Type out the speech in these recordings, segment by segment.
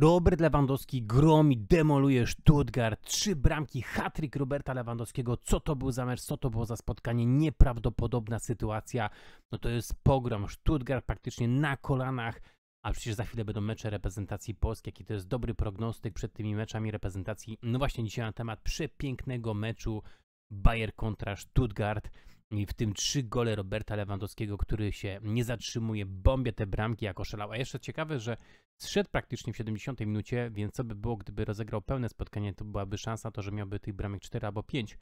Robert Lewandowski gromi, demoluje Stuttgart. Trzy bramki, hat hat-trick Roberta Lewandowskiego. Co to był za mecz, co to było za spotkanie? Nieprawdopodobna sytuacja. No to jest pogrom. Stuttgart praktycznie na kolanach. A przecież za chwilę będą mecze reprezentacji Polski, jaki to jest dobry prognostyk przed tymi meczami reprezentacji. No właśnie dzisiaj na temat przepięknego meczu Bayer kontra Stuttgart i w tym trzy gole Roberta Lewandowskiego, który się nie zatrzymuje, bombie te bramki jako szalał. A jeszcze ciekawe, że zszedł praktycznie w 70 minucie, więc co by było, gdyby rozegrał pełne spotkanie, to byłaby szansa to, że miałby tych bramek 4 albo 5.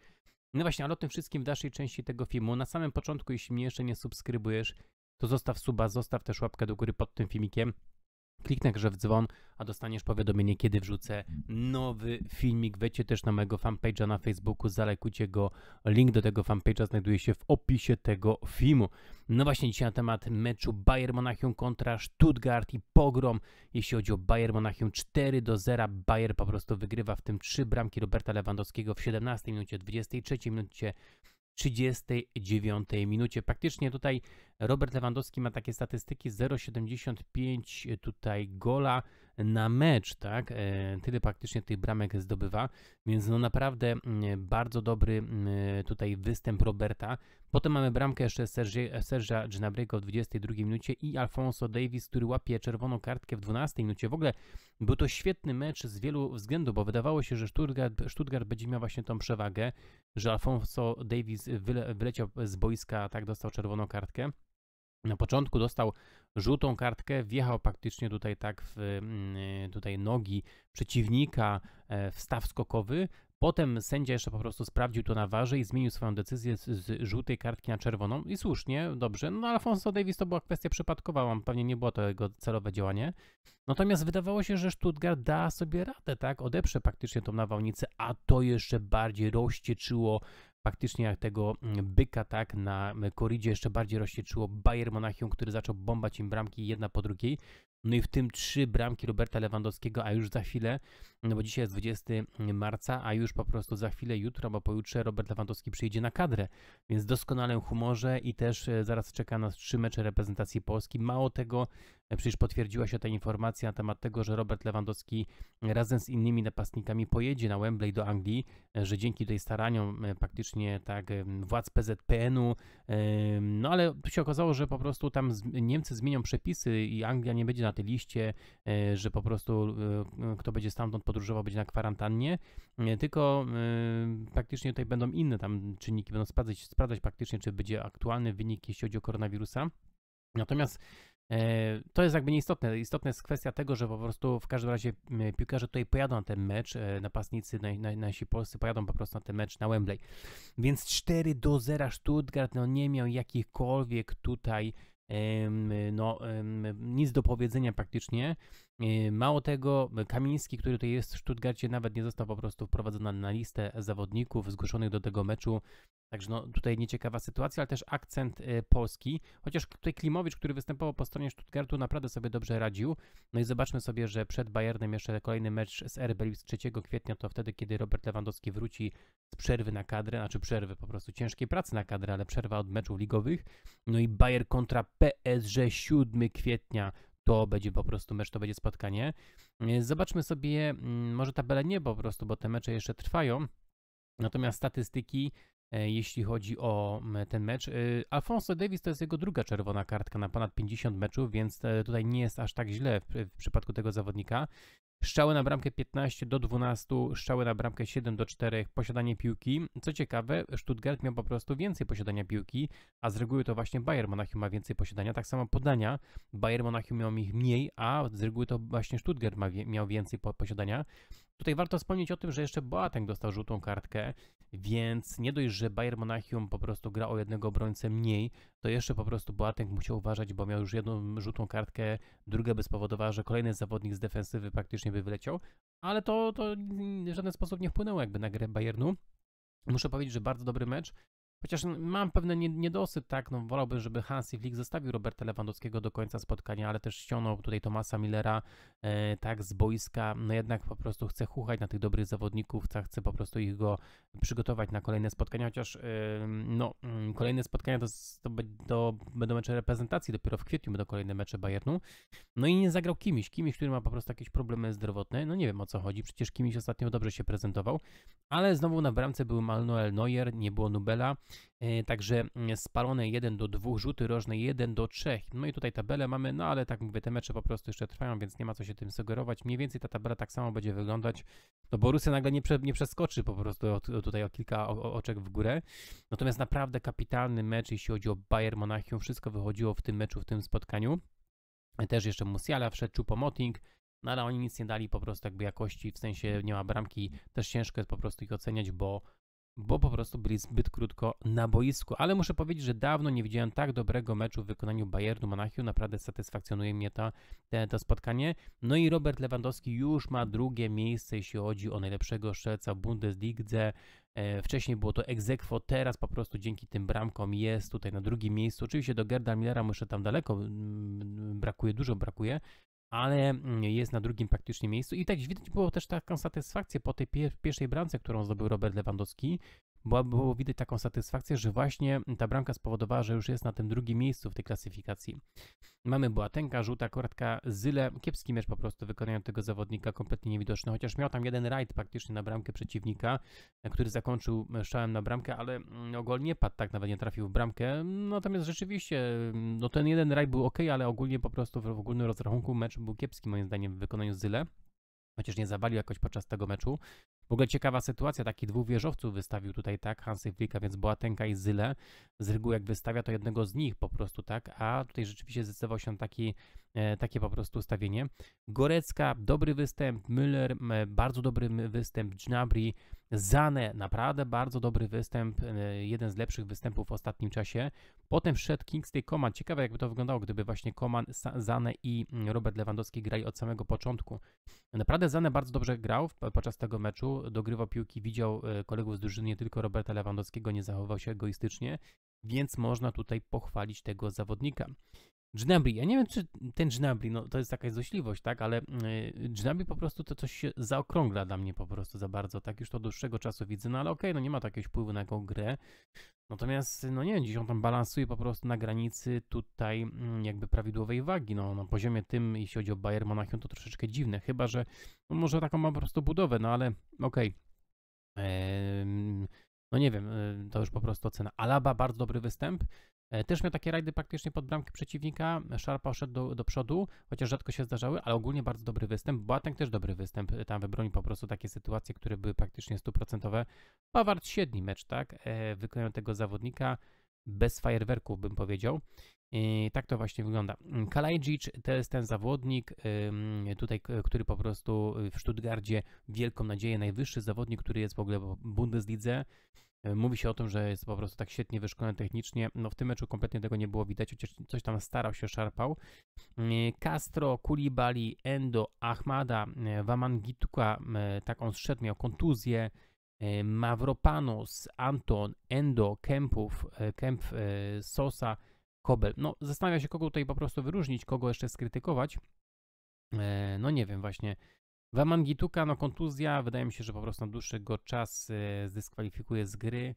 No właśnie, ale o tym wszystkim w dalszej części tego filmu. Na samym początku, jeśli mnie jeszcze nie subskrybujesz, to zostaw suba, zostaw też łapkę do góry pod tym filmikiem kliknę grze w dzwon, a dostaniesz powiadomienie, kiedy wrzucę nowy filmik. Wejdźcie też na mojego fanpage'a na Facebooku, zalekujcie go. Link do tego fanpage'a znajduje się w opisie tego filmu. No właśnie dzisiaj na temat meczu Bayern Monachium kontra Stuttgart i pogrom. Jeśli chodzi o Bayern Monachium 4 do 0, Bayern po prostu wygrywa w tym trzy bramki Roberta Lewandowskiego w 17 minucie, 23 minucie 39 minucie. Praktycznie tutaj Robert Lewandowski ma takie statystyki 0,75 tutaj gola na mecz, tak? E, tyle praktycznie tych bramek zdobywa, więc no naprawdę mm, bardzo dobry mm, tutaj występ Roberta. Potem mamy bramkę jeszcze Sergia Gnabrego w 22 minucie i Alfonso Davis, który łapie czerwoną kartkę w 12 minucie. W ogóle był to świetny mecz z wielu względów, bo wydawało się, że Stuttgart, Stuttgart będzie miał właśnie tą przewagę, że Alfonso Davis wyle, wyleciał z boiska, tak dostał czerwoną kartkę. Na początku dostał żółtą kartkę, wjechał praktycznie tutaj tak w mm, tutaj nogi przeciwnika e, w staw skokowy. Potem sędzia jeszcze po prostu sprawdził to na warze i zmienił swoją decyzję z, z żółtej kartki na czerwoną i słusznie, dobrze. No Alfonso Davis to była kwestia przypadkowa, pewnie nie było to jego celowe działanie. Natomiast wydawało się, że Stuttgart da sobie radę, tak? Odeprze praktycznie tą nawałnicę, a to jeszcze bardziej rozcieczyło faktycznie jak tego mm, byka tak na koridzie jeszcze bardziej rozcieczyło Bayern Monachium, który zaczął bombać im bramki jedna po drugiej. No i w tym trzy bramki Roberta Lewandowskiego, a już za chwilę, no bo dzisiaj jest 20 marca, a już po prostu za chwilę, jutro bo pojutrze Robert Lewandowski przyjdzie na kadrę, więc doskonale humorze i też e, zaraz czeka nas trzy mecze reprezentacji Polski. Mało tego, e, przecież potwierdziła się ta informacja na temat tego, że Robert Lewandowski razem z innymi napastnikami pojedzie na Wembley do Anglii, e, że dzięki tej staraniom praktycznie tak władz PZPN-u, no ale się okazało, że po prostu tam Niemcy zmienią przepisy i Anglia nie będzie na tej liście, e, że po prostu e, kto będzie stamtąd podróżował, będzie na kwarantannie, e, tylko praktycznie tutaj będą inne tam czynniki, będą sprawdzać, sprawdzać praktycznie, czy będzie aktualny wynik, jeśli chodzi o koronawirusa. Natomiast to jest jakby nieistotne. Istotna jest kwestia tego, że po prostu w każdym razie piłkarze tutaj pojadą na ten mecz, napastnicy nasi polscy pojadą po prostu na ten mecz na Wembley. Więc 4 do 0 Stuttgart no nie miał jakichkolwiek tutaj no, nic do powiedzenia praktycznie. Y, mało tego, Kamiński, który tutaj jest w Stuttgarcie, nawet nie został po prostu wprowadzony na listę zawodników zgłoszonych do tego meczu. Także no, tutaj nieciekawa sytuacja, ale też akcent y, polski. Chociaż tutaj Klimowicz, który występował po stronie Stuttgartu, naprawdę sobie dobrze radził. No i zobaczmy sobie, że przed Bayernem jeszcze kolejny mecz z RB z 3 kwietnia, to wtedy, kiedy Robert Lewandowski wróci z przerwy na kadrę, znaczy przerwy po prostu ciężkiej pracy na kadrę, ale przerwa od meczów ligowych. No i Bayer kontra PSG 7 kwietnia to będzie po prostu mecz, to będzie spotkanie. E, zobaczmy sobie, mm, może tabelę nie po prostu, bo te mecze jeszcze trwają. Natomiast statystyki E, jeśli chodzi o ten mecz. E, Alfonso Davis to jest jego druga czerwona kartka na ponad 50 meczów, więc e, tutaj nie jest aż tak źle w, w przypadku tego zawodnika. Szczały na bramkę 15 do 12, szczały na bramkę 7 do 4, posiadanie piłki. Co ciekawe, Stuttgart miał po prostu więcej posiadania piłki, a z reguły to właśnie Bayern Monachium ma więcej posiadania. Tak samo podania, Bayern Monachium miał ich mniej, a z reguły to właśnie Stuttgart miał więcej posiadania. Tutaj warto wspomnieć o tym, że jeszcze Boateng dostał żółtą kartkę więc nie dość, że Bayern Monachium po prostu gra o jednego obrońcę mniej, to jeszcze po prostu Boateng musiał uważać, bo miał już jedną żółtą kartkę, druga by spowodowała, że kolejny zawodnik z defensywy praktycznie by wyleciał, ale to, to w żaden sposób nie wpłynęło jakby na grę Bayernu. Muszę powiedzieć, że bardzo dobry mecz. Chociaż mam pewne niedosyt, tak, no wolałbym, żeby Hansi Flick zostawił Roberta Lewandowskiego do końca spotkania, ale też ściągnął tutaj Tomasa Millera, e, tak, z boiska, no jednak po prostu chce chuchać na tych dobrych zawodników, chce po prostu ich go przygotować na kolejne spotkania, chociaż e, no, mm, kolejne spotkania to, to, będą mecze reprezentacji, dopiero w kwietniu będą kolejne mecze Bayernu, no i nie zagrał Kimiś, Kimiś, który ma po prostu jakieś problemy zdrowotne, no nie wiem o co chodzi, przecież Kimiś ostatnio dobrze się prezentował, ale znowu na bramce był Manuel Neuer, nie było Nubela, E, także mm, spalone 1 do 2, rzuty rożne 1 do 3. No i tutaj tabelę mamy, no ale tak mówię, te mecze po prostu jeszcze trwają, więc nie ma co się tym sugerować. Mniej więcej ta tabela tak samo będzie wyglądać. No Borussia nagle nie, prze, nie przeskoczy po prostu o, o, tutaj o kilka o, oczek w górę. Natomiast naprawdę kapitalny mecz, jeśli chodzi o Bayern Monachium. Wszystko wychodziło w tym meczu, w tym spotkaniu. Też jeszcze Musiala wszedł, pomoting no ale oni nic nie dali po prostu jakby jakości, w sensie nie ma bramki. Też ciężko jest po prostu ich oceniać, bo bo po prostu byli zbyt krótko na boisku. Ale muszę powiedzieć, że dawno nie widziałem tak dobrego meczu w wykonaniu Bayernu Monachium. Naprawdę satysfakcjonuje mnie to, te, to spotkanie. No i Robert Lewandowski już ma drugie miejsce, jeśli chodzi o najlepszego strzelca w Bundesligze. E, wcześniej było to egzekwo, teraz po prostu dzięki tym bramkom jest tutaj na drugim miejscu. Oczywiście do Gerda Millera muszę tam daleko, mm, brakuje, dużo brakuje, ale mm, jest na drugim praktycznie miejscu. I tak widać było też taką satysfakcję po tej pierwszej bramce, którą zdobył Robert Lewandowski, bo było widać taką satysfakcję, że właśnie ta bramka spowodowała, że już jest na tym drugim miejscu w tej klasyfikacji. Mamy Boatenka, żółta kartka, Zyle, kiepski mecz po prostu wykonaniu tego zawodnika, kompletnie niewidoczny, chociaż miał tam jeden rajd praktycznie na bramkę przeciwnika, który zakończył szałem na bramkę, ale mm, ogólnie padł tak, nawet nie trafił w bramkę, natomiast rzeczywiście, mm, no ten jeden rajd był ok, ale ogólnie po prostu w ogólnym rozrachunku mecz był kiepski moim zdaniem w wykonaniu Zyle chociaż nie zawalił jakoś podczas tego meczu. W ogóle ciekawa sytuacja, taki dwóch wieżowców wystawił tutaj, tak, Hansy Flika, więc Boatenka i Zyle. Z reguły jak wystawia, to jednego z nich po prostu, tak, a tutaj rzeczywiście zdecydował się taki, e, takie po prostu ustawienie. Gorecka, dobry występ, Müller, e, bardzo dobry występ, Gnabry, Zane, naprawdę bardzo dobry występ, e, jeden z lepszych występów w ostatnim czasie. Potem wszedł Kingsley Coman. Ciekawe, jakby to wyglądało, gdyby właśnie Coman, Zane i Robert Lewandowski grali od samego początku. Naprawdę Zane bardzo dobrze grał podczas tego meczu, dogrywał piłki, widział e, kolegów z drużyny, nie tylko Roberta Lewandowskiego, nie zachował się egoistycznie, więc można tutaj pochwalić tego zawodnika. Gnabry, ja nie wiem, czy ten Gnabry, no to jest jakaś złośliwość, tak, ale yy, Gnabry po prostu to coś się zaokrągla dla mnie po prostu za bardzo, tak, już to od dłuższego czasu widzę, no ale okej, okay, no nie ma takiego wpływu na jaką grę, natomiast, no nie wiem, dziś on tam balansuje po prostu na granicy tutaj mm, jakby prawidłowej wagi, no na no, poziomie tym, jeśli chodzi o Bayern Monachium, to troszeczkę dziwne, chyba, że no, może taką ma po prostu budowę, no ale okej. Okay. no nie wiem, y, to już po prostu ocena. Alaba, bardzo dobry występ. E, też miał takie rajdy praktycznie pod bramki przeciwnika. Szarpa szedł do, do, przodu, chociaż rzadko się zdarzały, ale ogólnie bardzo dobry występ. Boateng też dobry występ. E, tam wybronił po prostu takie sytuacje, które były praktycznie stuprocentowe. Paward średni mecz, tak? E, Wykonał tego zawodnika bez fajerwerków, bym powiedział. I tak to właśnie wygląda. Kalajdzic to jest ten zawodnik, tutaj, który po prostu w Stuttgardzie wielką nadzieję, najwyższy zawodnik, który jest w ogóle w Bundeslidze. E, mówi się o tym, że jest po prostu tak świetnie wyszkolony technicznie. No w tym meczu kompletnie tego nie było widać, chociaż coś tam starał się, szarpał. E, Castro, Kulibali, Endo, Ahmada, e, Wamangituka, tak on zszedł, miał kontuzję. Mavropanos, Anton, Endo, Kempów, Kemp, Sosa, Kobel. No zastanawia się, kogo tutaj po prostu wyróżnić, kogo jeszcze skrytykować. No nie wiem właśnie, Wamangituka, no kontuzja, wydaje mi się, że po prostu na dłuższy go czas e, zdyskwalifikuje z gry,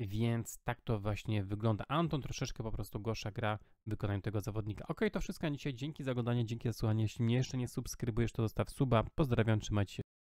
więc tak to właśnie wygląda. Anton troszeczkę po prostu gorsza gra w wykonaniu tego zawodnika. Ok, to wszystko na dzisiaj. Dzięki za oglądanie, dzięki za słuchanie. Jeśli mnie jeszcze nie subskrybujesz, to zostaw suba. Pozdrawiam, trzymajcie się.